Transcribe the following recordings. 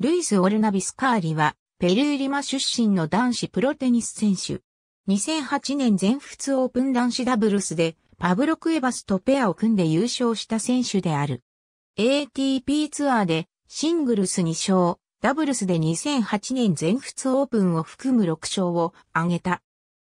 ルイス・オルナビス・カーリは、ペルーリマ出身の男子プロテニス選手。2008年全仏オープン男子ダブルスで、パブロ・クエバスとペアを組んで優勝した選手である。ATP ツアーで、シングルス2勝、ダブルスで2008年全仏オープンを含む6勝を挙げた。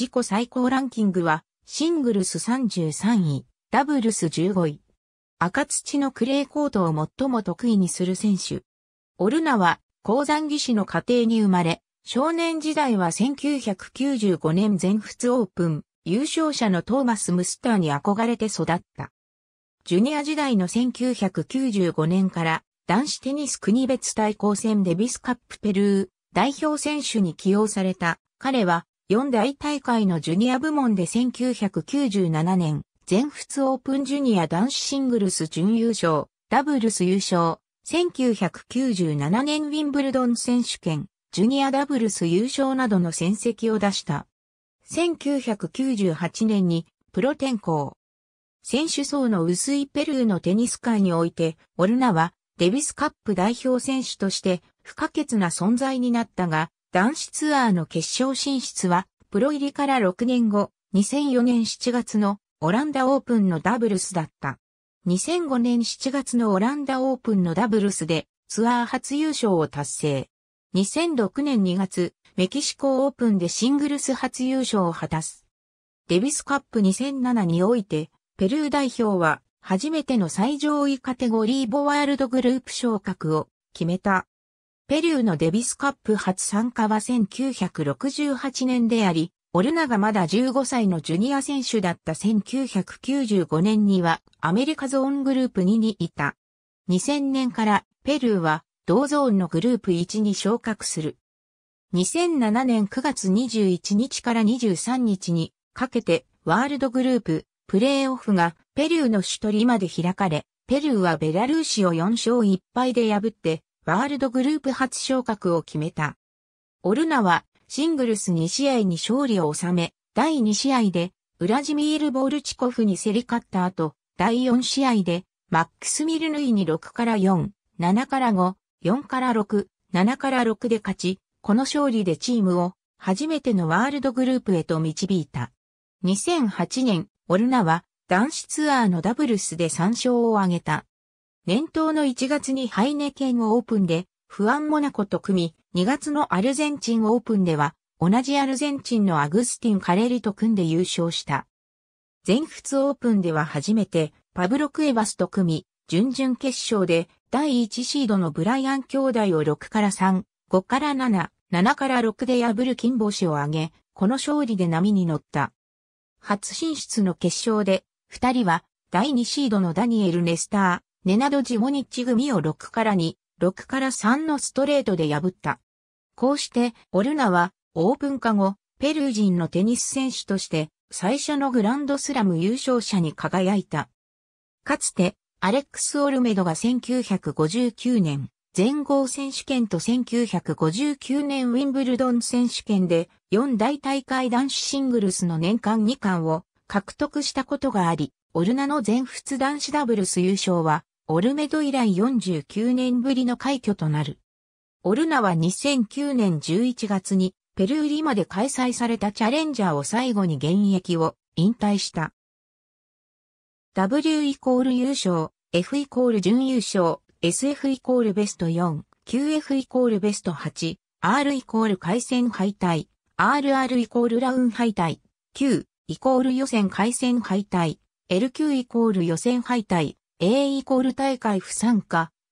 自己最高ランキングは、シングルス33位、ダブルス15位。赤土のクレーコートを最も得意にする選手。オルナは鉱山技師の家庭に生まれ、少年時代は1995年全仏オープン優勝者のトーマス・ムスターに憧れて育った。ジュニア時代の1995年から男子テニス国別対抗戦デビスカップペルー代表選手に起用された彼は四大大会のジュニア部門で1997年全仏オープンジュニア男子シングルス準優勝、ダブルス優勝、1997年ウィンブルドン選手権、ジュニアダブルス優勝などの戦績を出した。1998年にプロ転向。選手層の薄いペルーのテニス界において、オルナはデビスカップ代表選手として不可欠な存在になったが、男子ツアーの決勝進出は、プロ入りから6年後、2004年7月のオランダオープンのダブルスだった。2005年7月のオランダオープンのダブルスでツアー初優勝を達成。2006年2月、メキシコオープンでシングルス初優勝を果たす。デビスカップ2007において、ペルー代表は初めての最上位カテゴリーボワールドグループ昇格を決めた。ペルーのデビスカップ初参加は1968年であり、オルナがまだ15歳のジュニア選手だった1995年にはアメリカゾーングループ2にいた。2000年からペルーは同ゾーンのグループ1に昇格する。2007年9月21日から23日にかけてワールドグループプレーオフがペルーの首都リマで開かれ、ペルーはベラルーシを4勝1敗で破ってワールドグループ初昇格を決めた。オルナはシングルス2試合に勝利を収め、第2試合で、ウラジミール・ボールチコフに競り勝った後、第4試合で、マックス・ミルヌイに6から4、7から5、4から6、7から6で勝ち、この勝利でチームを、初めてのワールドグループへと導いた。2008年、オルナは、男子ツアーのダブルスで3勝を挙げた。年頭の1月にハイネケンをオープンで、フアン・モナコと組み、2月のアルゼンチンオープンでは、同じアルゼンチンのアグスティン・カレリと組んで優勝した。全仏オープンでは初めて、パブロ・クエバスと組み、準々決勝で、第1シードのブライアン兄弟を6から3、5から7、7から6で破る金星を挙げ、この勝利で波に乗った。初進出の決勝で、2人は、第2シードのダニエル・ネスター、ネナド・ジモニッチ組を6から2、6から3のストレートで破った。こうして、オルナは、オープン化後、ペルー人のテニス選手として、最初のグランドスラム優勝者に輝いた。かつて、アレックス・オルメドが1959年、全豪選手権と1959年ウィンブルドン選手権で、四大大会男子シングルスの年間2冠を獲得したことがあり、オルナの全仏男子ダブルス優勝は、オルメド以来49年ぶりの快挙となる。オルナは2009年11月にペルーリマで開催されたチャレンジャーを最後に現役を引退した。W イコール優勝、F イコール準優勝、SF イコールベスト4、QF イコールベスト8、R イコール回戦敗退、RR イコールラウン敗退、Q イコール予選回戦敗退、LQ イコール予選敗退、A イコール大会不参加、